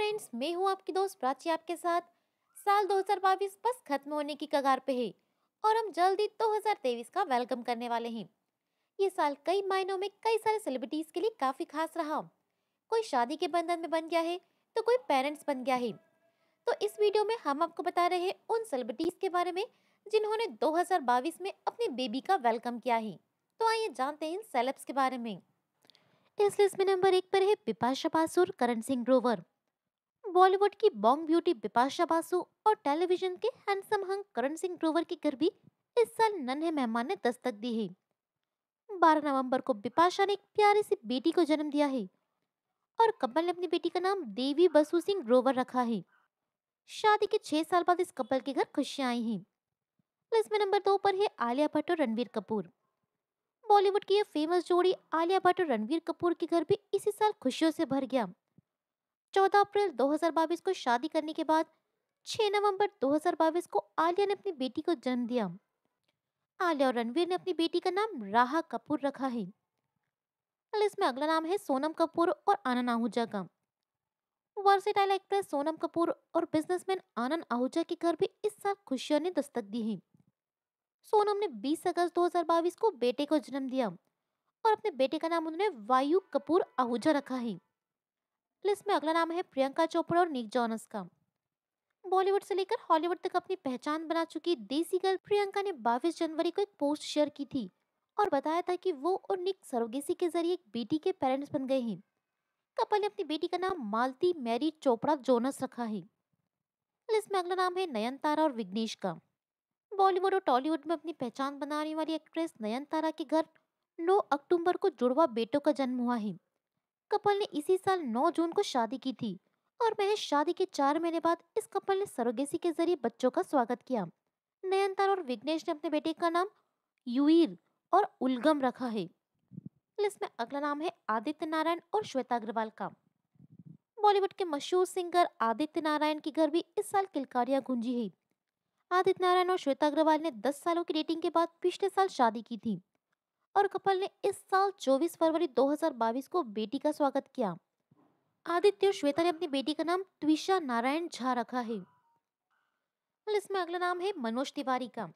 friends मैं हूं आपकी दोस्त प्राची आपके साथ साल 2022 बस खत्म होने की कगार पे है और हम जल्दी 2023 का वेलकम करने वाले हैं ये साल कई मायनों में कई सारे सेलिब्रिटीज़ के लिए काफ़ी खास रहा कोई शादी के बंधन में बन गया है तो कोई पेरेंट्स बन गया है तो इस वीडियो में हम आपको बता रहे हैं उन सेलिब्रिटीज़ के बारे में जिन्होंने दो में अपने बेबी का वेलकम किया है तो आइए जानते हैं इन सेलेब्स के बारे में इस लिस्ट में नंबर एक पर है पिपाशा बासुर करण सिंह ग्रोवर बॉलीवुड की बॉन्ग ब्यूटी बिपाशा बासु और टेलीविजन के हैंडसम हंग करण सिंह ग्रोवर की घर भी इस साल नन्हे मेहमान ने दस्तक दी है 12 नवंबर को बिपाशा ने एक प्यारी सी बेटी को जन्म दिया है और कपल ने अपनी बेटी का नाम देवी बसु सिंह ग्रोवर रखा है शादी के छह साल बाद इस कपल के घर खुशियां आई हैं लिस्ट में नंबर दो पर है आलिया भट्ट और रणवीर कपूर बॉलीवुड की यह फेमस जोड़ी आलिया भट्ट और रणवीर कपूर के घर भी इसी साल खुशियों से भर गया 14 अप्रैल 2022 को शादी करने के बाद 6 नवंबर 2022 को आलिया ने अपनी बेटी को जन्म दिया आलिया और रणवीर ने अपनी बेटी का नाम राहा कपूर रखा है इसमें अगला नाम है सोनम कपूर और आनंद आहूजा का वर्सेटाइल एक्ट्रेस सोनम कपूर और बिजनेसमैन आनंद आहूजा के घर भी इस साल खुशियों ने दस्तक दी है सोनम ने 20 अगस्त 2022 को बेटे को जन्म दिया और अपने बेटे का नाम उन्होंने वायु कपूर आहूजा रखा है लिस्ट में अगला नाम है प्रियंका चोपड़ा और निक जॉनस का बॉलीवुड से लेकर हॉलीवुड तक अपनी पहचान बना चुकी देसी गर्ल प्रियंका ने 22 जनवरी को एक पोस्ट शेयर की थी और बताया था कि वो और निक सरोगेसी के जरिए एक बेटी के पेरेंट्स बन गए हैं कपल ने अपनी बेटी का नाम मालती मैरी चोपड़ा जोनस रखा है लिस्ट में अगला नाम है नयनतारा और विघ्नेश का बॉलीवुड और टॉलीवुड में अपनी पहचान बनाने वाली एक्ट्रेस नयनतारा के घर 9 अक्टूबर को जुड़वा बेटों का जन्म हुआ है कपल ने इसी साल 9 जून को शादी की थी और महज शादी के चार महीने बाद इस कपल ने सरोगेसी के जरिए बच्चों का स्वागत किया नयनतार और विघ्नेश ने अपने बेटे का नाम युवीर और उलगम रखा है इसमें अगला नाम है आदित्य नारायण और श्वेता अग्रवाल का बॉलीवुड के मशहूर सिंगर आदित्य नारायण की घर भी इस साल किलकारियां गूंजी है आदित्य नारायण और श्वेता अग्रवाल ने 10 सालों की डेटिंग के बाद पिछले साल शादी की थी और कपल ने इस साल 24 फरवरी 2022 को बेटी का स्वागत किया आदित्य और श्वेता ने अपनी बेटी का नाम त्विशा नारायण झा रखा है इसमें अगला नाम है मनोज तिवारी का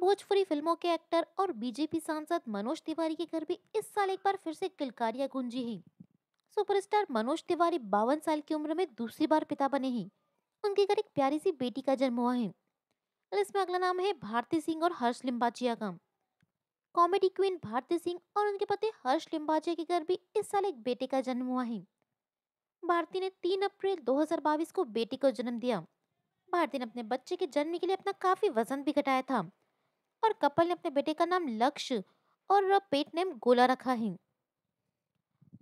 भोजपुरी फिल्मों के एक्टर और बीजेपी सांसद मनोज तिवारी के घर भी इस साल एक बार फिर से किलकारियां गूंजी है सुपरस्टार मनोज तिवारी बावन साल की उम्र में दूसरी बार पिता बने हैं उनके घर एक प्यारी सी बेटी का जन्म हुआ है इसमें अगला नाम है भारती सिंह और हर्ष लिम्बाचिया का कॉमेडी क्वीन भारती सिंह और उनके पति हर्ष लिम्बाचे के घर भी इस साल एक बेटे का जन्म हुआ है भारती ने 3 अप्रैल 2022 को बेटी को जन्म दिया भारती ने अपने बच्चे के जन्म के लिए अपना काफ़ी वजन भी घटाया था और कपल ने अपने बेटे का नाम लक्ष्य और पेट नेम गोला रखा है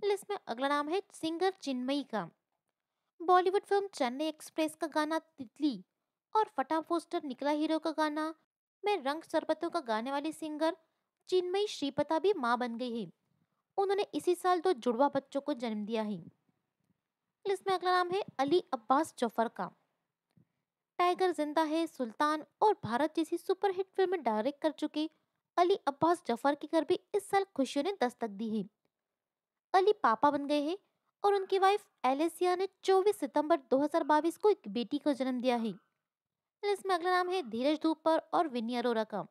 लिस्ट में अगला नाम है सिंगर चिन्मयी का बॉलीवुड फिल्म चेन्नई एक्सप्रेस का गाना तितली और फटा पोस्टर निकला हीरो का गाना में रंग शरबतों का गाने वाली सिंगर चिन्मयी श्रीपता भी माँ बन गई है उन्होंने इसी साल दो जुड़वा बच्चों को जन्म दिया है इसमें अगला नाम है अली अब्बास जफर का टाइगर जिंदा है सुल्तान और भारत जैसी सुपरहिट फिल्म डायरेक्ट कर चुके अली अब्बास जफर के घर भी इस साल खुशियों ने दस्तक दी है अली पापा बन गए हैं और उनकी वाइफ एलेसिया ने 24 सितंबर 2022 को एक बेटी को जन्म दिया है इसमें अगला नाम है धीरज धूपर और विनिया अरोरा का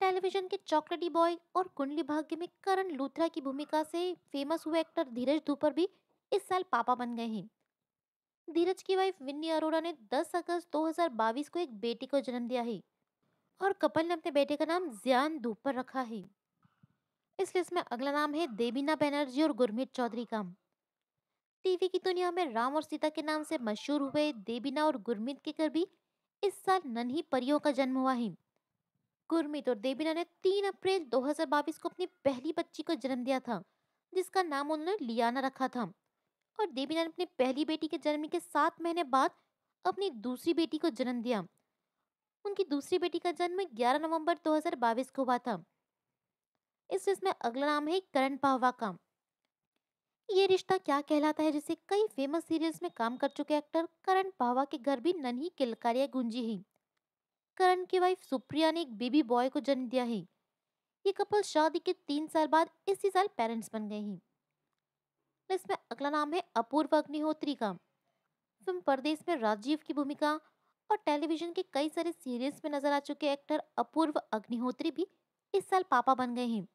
टेलीविजन के चॉकलेटी बॉय और कुंडली भाग्य में करण लूथरा की भूमिका से फेमस हुए एक्टर धीरज धूपर भी इस साल पापा बन गए हैं धीरज की वाइफ विन्नी अरोड़ा ने 10 अगस्त 2022 को एक बेटी को जन्म दिया है और कपल ने अपने बेटे का नाम ज्यान धूपर रखा है इस लिस्ट में अगला नाम है देबीना बैनर्जी और गुरमीत चौधरी का टीवी की दुनिया में राम और सीता के नाम से मशहूर हुए देबीना और गुरमीत के कर भी इस साल नन्ही परियों का जन्म हुआ है गुरमीत और देबीना ने 3 अप्रैल 2022 को अपनी पहली बच्ची को जन्म दिया था जिसका नाम उन्होंने लियाना रखा था और देवीना ने अपनी पहली बेटी के जन्म के सात महीने बाद अपनी दूसरी बेटी को जन्म दिया उनकी दूसरी बेटी का जन्म 11 नवंबर 2022 को हुआ था इस लिस्ट अगला नाम है करण पाहवा का ये रिश्ता क्या कहलाता है जिसे कई फेमस सीरियल्स में काम कर चुके एक्टर करण पाहवा के घर भी नन्ही किलकारिया गुंजी ही करण की वाइफ सुप्रिया ने एक बेबी बॉय को जन्म दिया है ये कपल शादी के तीन साल बाद इसी साल पेरेंट्स बन गए हैं इसमें अगला नाम है अपूर्व अग्निहोत्री का फिल्म परदेश में राजीव की भूमिका और टेलीविजन के कई सारे सीरियल्स में नजर आ चुके एक्टर अपूर्व अग्निहोत्री भी इस साल पापा बन गए हैं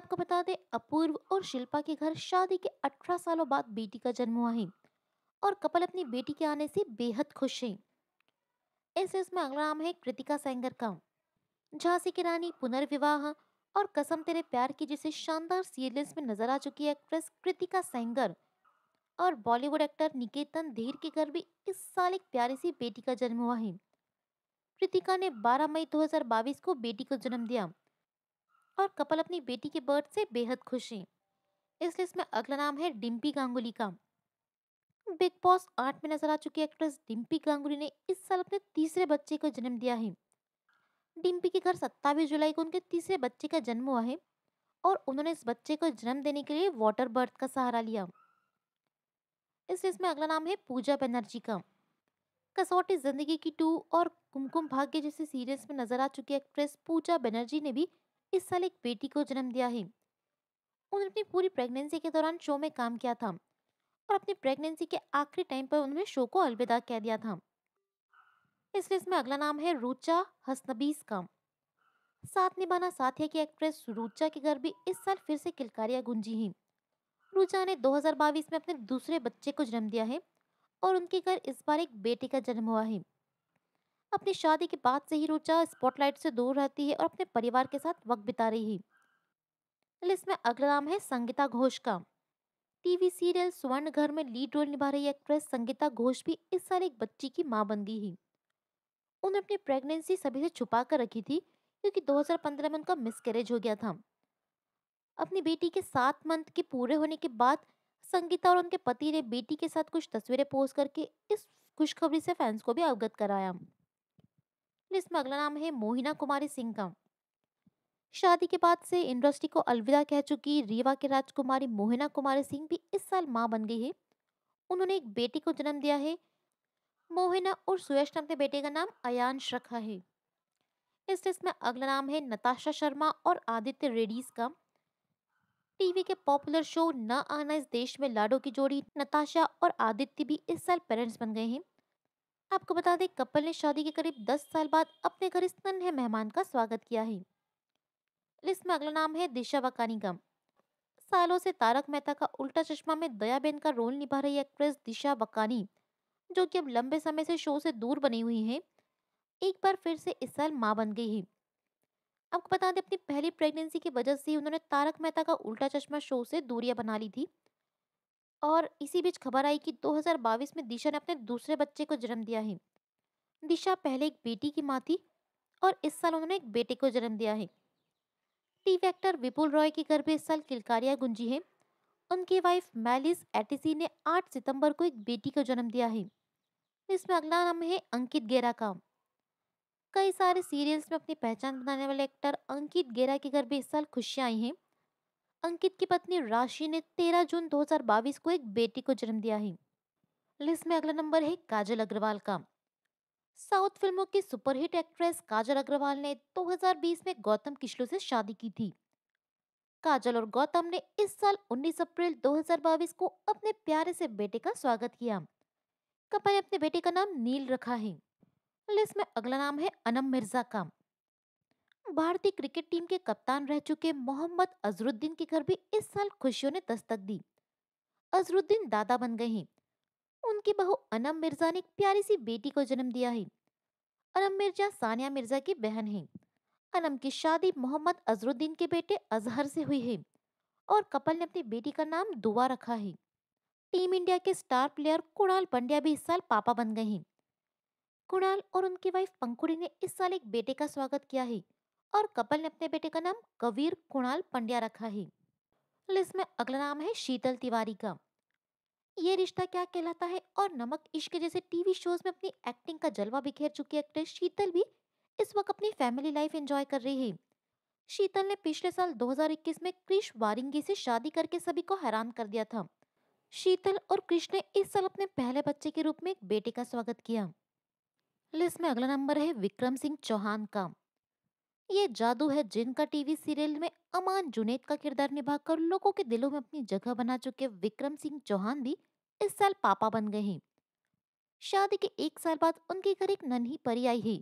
आपको बता दें अपूर्व और शिल्पा के घर शादी के अठारह सालों बाद बेटी का जन्म हुआ है और कपल अपनी बेटी के आने से बेहद खुश हैं ऐसे उसमें अगला नाम है कृतिका सेंगर का झांसी की रानी पुनर्विवाह और कसम तेरे प्यार की जैसे शानदार सीरियल्स में नजर आ चुकी एक्ट्रेस कृतिका सेंगर और बॉलीवुड एक्टर निकेतन धीर के घर भी इस साल एक प्यारी सी बेटी का जन्म हुआ है कृतिका ने 12 मई 2022 को बेटी को जन्म दिया और कपल अपनी बेटी के बर्थ से बेहद खुश हैं इस लिस्ट में अगला नाम है डिम्पी गांगुली का बिग बॉस आठ में नजर आ चुकी एक्ट्रेस डिम्पी गांगुली ने इस साल अपने तीसरे बच्चे को जन्म दिया है डिम्पी के घर सत्तावीस जुलाई को उनके तीसरे बच्चे का जन्म हुआ है और उन्होंने इस बच्चे को जन्म देने के लिए वाटर बर्थ का सहारा लिया इस रेस में अगला नाम है पूजा बनर्जी का कसौटी जिंदगी की टू और कुमकुम भाग्य जैसे सीरियल्स में नजर आ चुकी एक्ट्रेस पूजा बनर्जी ने भी इस साल एक बेटी को जन्म दिया है उन्होंने अपनी पूरी प्रेगनेंसी के दौरान शो में काम किया था और अपनी प्रेगनेंसी के आखिरी टाइम पर उन्होंने शो को अलविदा कह दिया था इस लिस्ट में अगला नाम है रुचा हसनबीस का साथ निभाना साथिया की एक्ट्रेस रुचा के घर भी इस साल फिर से किलकारियाँ गुंजी हैं रुचा ने 2022 में अपने दूसरे बच्चे को जन्म दिया है और उनके घर इस बार एक बेटे का जन्म हुआ है अपनी शादी के बाद से ही रुचा स्पॉटलाइट से दूर रहती है और अपने परिवार के साथ वक्त बिता रही है लिस्ट में अगला नाम है संगीता घोष का टीवी सीरियल स्वर्ण घर में लीड रोल निभा रही एक्ट्रेस संगीता घोष भी इस साल एक बच्ची की मां बन गई ही उन्हें अपनी प्रेगनेंसी सभी से छुपा कर रखी थी क्योंकि 2015 में उनका मिसकैरेज हो गया था अपनी बेटी के सात मंथ के पूरे होने के बाद संगीता और उनके पति ने बेटी के साथ कुछ तस्वीरें पोस्ट करके इस खुशखबरी से फैंस को भी अवगत कराया लिस्ट अगला नाम है मोहिना कुमारी सिंह का शादी के बाद से इंडस्ट्री को अलविदा कह चुकी रीवा के राजकुमारी मोहिना कुमारी सिंह भी इस साल माँ बन गई है उन्होंने एक बेटी को जन्म दिया है मोहिना और सुयश नाम के बेटे का नाम अयांश रखा है इस लिस्ट में अगला नाम है नताशा शर्मा और आदित्य रेडीज का टीवी के पॉपुलर शो न आना इस देश में लाडो की जोड़ी नताशा और आदित्य भी इस साल पेरेंट्स बन गए हैं आपको बता दें कपल ने शादी के करीब 10 साल बाद अपने घर इस नन्हे मेहमान का स्वागत किया है लिस्ट में अगला नाम है दिशा वकानिगम सालों से तारक मेहता का उल्टा चश्मा में दया बेन का रोल निभा रही एक्ट्रेस दिशा वकानी जो कि अब लंबे समय से शो से दूर बनी हुई है एक बार फिर से इस साल माँ बन गई है आपको बता दें अपनी पहली प्रेगनेंसी की वजह से उन्होंने तारक मेहता का उल्टा चश्मा शो से दूरियां बना ली थी और इसी बीच खबर आई कि 2022 में दिशा ने अपने दूसरे बच्चे को जन्म दिया है दिशा पहले एक बेटी की माँ थी और इस साल उन्होंने एक बेटे को जन्म दिया है टीवी एक्टर विपुल रॉय के घर इस साल किलकारिया गुंजी है उनकी वाइफ मैलिस एटीसी ने 8 सितंबर को एक बेटी को जन्म दिया है इसमें अगला नाम है अंकित गेरा का कई सारे सीरियल्स में अपनी पहचान बनाने वाले एक्टर अंकित गेरा के घर भी इस साल खुशियाँ आई हैं अंकित की पत्नी राशि ने 13 जून 2022 को एक बेटी को जन्म दिया है लिस्ट में अगला नंबर है काजल अग्रवाल का साउथ फिल्मों की सुपरहिट एक्ट्रेस काजल अग्रवाल ने 2020 में गौतम किशलो से शादी की थी काजल और गौतम ने इस साल 19 अप्रैल 2022 को अपने प्यारे से बेटे का स्वागत किया कपल ने अपने बेटे का नाम नील रखा है लिस्ट में अगला नाम है अनम मिर्जा का भारतीय क्रिकेट टीम के कप्तान रह चुके मोहम्मद अजरुद्दीन के घर भी इस साल खुशियों ने दस्तक दी अजरुद्दीन दादा बन गए हैं उनकी बहू अनम मिर्जा ने एक प्यारी सी बेटी को जन्म दिया है अनम मिर्जा सानिया मिर्जा की बहन है अनम की शादी मोहम्मद अजरुद्दीन के बेटे अजहर से हुई है और कपल ने अपनी बेटी का नाम दुआ रखा है टीम इंडिया के स्टार प्लेयर कुणाल पंड्या भी इस साल पापा बन गए हैं कुणाल और उनकी वाइफ पंकुड़ी ने इस साल एक बेटे का स्वागत किया है और कपल ने अपने बेटे का नाम कबीर कुणाल पंड्या रखा है लिस्ट में अगला नाम है शीतल तिवारी का ये रिश्ता क्या कहलाता है और नमक इश्क जैसे टीवी शोज में अपनी एक्टिंग का जलवा बिखेर चुकी एक्ट्रेस शीतल भी इस वक्त अपनी फैमिली लाइफ एंजॉय कर रही है शीतल ने पिछले साल 2021 में क्रिश वारिंगी से शादी करके सभी को हैरान कर दिया था शीतल और क्रिश ने इस साल अपने पहले बच्चे के रूप में एक बेटे का स्वागत किया लिस्ट में अगला नंबर है विक्रम सिंह चौहान का ये जादू है जिनका टीवी सीरियल में अमान जुनेद का किरदार निभाकर लोगों के दिलों में अपनी जगह बना चुके विक्रम सिंह चौहान भी इस साल पापा बन गए हैं शादी के एक साल बाद उनके घर एक नन्ही परी आई है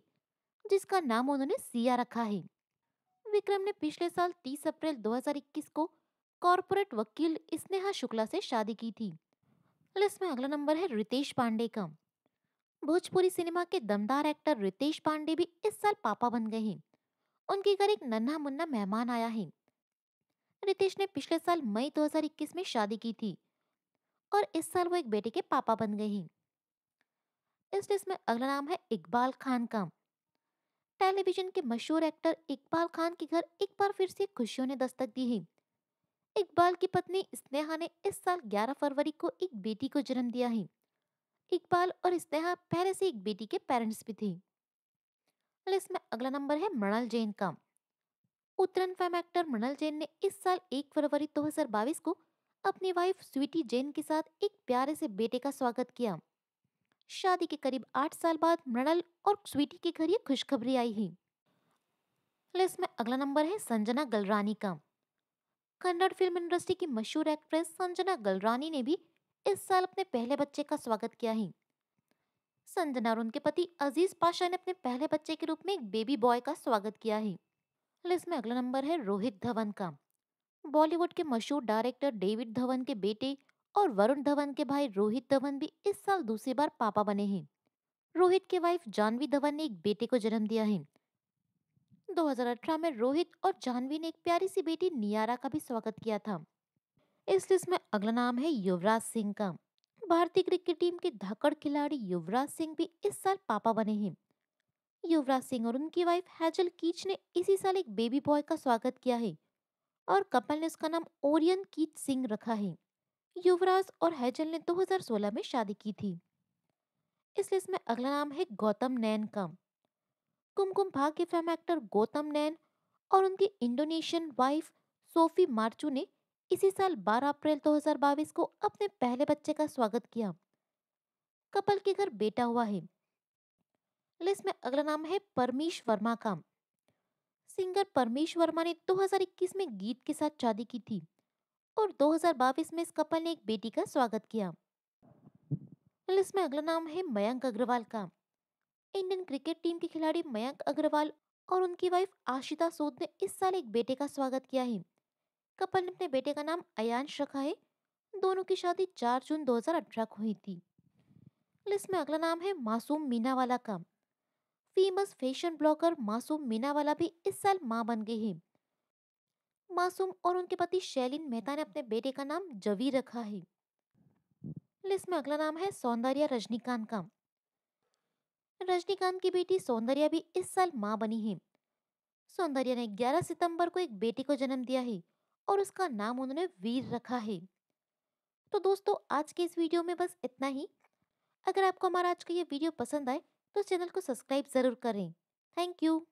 जिसका नाम उन्होंने सिया रखा है विक्रम ने पिछले साल 30 अप्रैल 2021 को कॉरपोरेट वकील स्नेहा शुक्ला से शादी की थी लिस्ट में अगला नंबर है रितेश पांडे का भोजपुरी सिनेमा के दमदार एक्टर रितेश पांडे भी इस साल पापा बन गए हैं उनके घर एक नन्हा मुन्ना मेहमान आया है रितेश ने पिछले साल मई 2021 में शादी की थी और इस साल वो एक बेटे के पापा बन गए हैं इस लिस्ट में अगला नाम है इकबाल खान का टेलीविजन के मशहूर एक्टर इकबाल खान के घर एक बार फिर से खुशियों ने दस्तक दी है इकबाल की पत्नी स्नेहा ने इस साल 11 फरवरी को एक बेटी को जन्म दिया है इकबाल और स्नेहा पहले से एक बेटी के पेरेंट्स भी थे लिस्ट में अगला नंबर है मृणाल जैन का उत्तरन फैम एक्टर मृणल जैन ने इस साल एक फरवरी 2022 को अपनी वाइफ स्वीटी जैन के साथ एक प्यारे से बेटे का स्वागत किया शादी के करीब आठ साल बाद मृणल और स्वीटी के घर ये खुशखबरी आई है लिस्ट में अगला नंबर है संजना गलरानी का कन्नड़ फिल्म इंडस्ट्री की मशहूर एक्ट्रेस संजना गलरानी ने भी इस साल अपने पहले बच्चे का स्वागत किया है संजना और उनके पति अजीज पाशा ने अपने पहले बच्चे के रूप में एक बेबी बॉय का स्वागत किया है लिस्ट में अगला नंबर है रोहित धवन का बॉलीवुड के मशहूर डायरेक्टर डेविड धवन के बेटे और वरुण धवन के भाई रोहित धवन भी इस साल दूसरी बार पापा बने हैं रोहित के वाइफ जानवी धवन ने एक बेटे को जन्म दिया है 2018 में रोहित और जानवी ने एक प्यारी सी बेटी नियारा का भी स्वागत किया था इस लिस्ट में अगला नाम है युवराज सिंह का भारतीय क्रिकेट टीम के धाकड़ खिलाड़ी युवराज सिंह भी इस साल पापा बने हैं युवराज सिंह और उनकी वाइफ हैजल कीच ने इसी साल एक बेबी बॉय का स्वागत किया है और कपल ने उसका नाम ओरियन कीच सिंह रखा है युवराज और हैजल ने 2016 में शादी की थी इस लिस्ट में अगला नाम है गौतम नैन का कुमकुम भाग के फिल्म एक्टर गौतम नैन और उनकी इंडोनेशियन वाइफ सोफी मार्चू ने इसी साल 12 अप्रैल 2022 को अपने पहले बच्चे का स्वागत किया कपल के घर बेटा हुआ है लिस्ट में अगला नाम है परमीश वर्मा का सिंगर परमीश वर्मा ने 2021 में गीत के साथ शादी की थी और 2022 में इस कपल ने एक बेटी का स्वागत किया लिस्ट में अगला नाम है मयंक अग्रवाल का इंडियन क्रिकेट टीम के खिलाड़ी मयंक अग्रवाल और उनकी वाइफ आशिता सूद ने इस साल एक बेटे का स्वागत किया है कपल ने अपने बेटे का नाम अयांश रखा है दोनों की शादी 4 जून 2018 को हुई थी लिस्ट में अगला नाम है मासूम मीना वाला का फेमस फैशन ब्लॉगर मासूम मीनावाला भी इस साल मां बन गई है मासूम और उनके पति शैलिन मेहता ने अपने बेटे का नाम जवी रखा है लिस्ट में अगला नाम है सौंदर्या रजनीकांत का रजनीकांत की बेटी सौंदर्या भी इस साल मां बनी है सौंदर्या ने 11 सितंबर को एक बेटी को जन्म दिया है और उसका नाम उन्होंने वीर रखा है तो दोस्तों आज के इस वीडियो में बस इतना ही अगर आपको हमारा आज का ये वीडियो पसंद आए तो चैनल को सब्सक्राइब ज़रूर करें थैंक यू